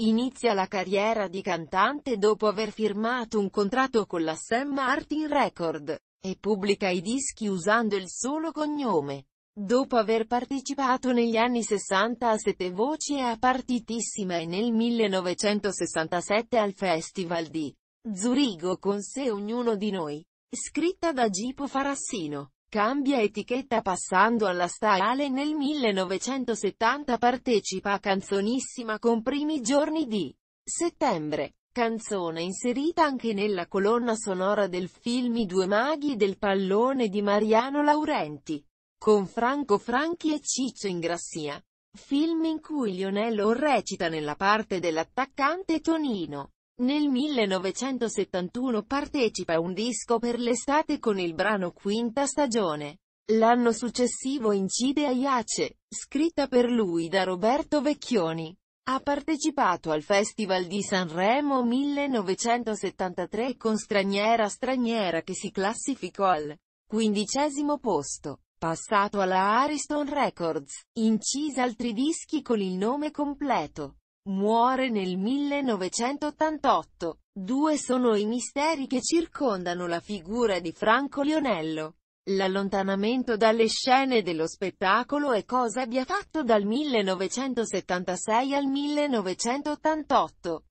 Inizia la carriera di cantante dopo aver firmato un contratto con la Sam Martin Record, e pubblica i dischi usando il solo cognome. Dopo aver partecipato negli anni 60 a Sette Voci e a Partitissima e nel 1967 al Festival di Zurigo con sé ognuno di noi, scritta da Gipo Farassino. Cambia etichetta passando alla Stale nel 1970 partecipa a Canzonissima con Primi giorni di settembre, canzone inserita anche nella colonna sonora del film I due maghi del pallone di Mariano Laurenti, con Franco Franchi e Ciccio Ingrassia, film in cui Lionello recita nella parte dell'attaccante Tonino. Nel 1971 partecipa a un disco per l'estate con il brano Quinta stagione. L'anno successivo incide Aiace, scritta per lui da Roberto Vecchioni. Ha partecipato al Festival di Sanremo 1973 con Straniera Straniera che si classificò al quindicesimo posto. Passato alla Ariston Records, incisa altri dischi con il nome completo. Muore nel 1988. Due sono i misteri che circondano la figura di Franco Lionello. L'allontanamento dalle scene dello spettacolo e cosa abbia fatto dal 1976 al 1988.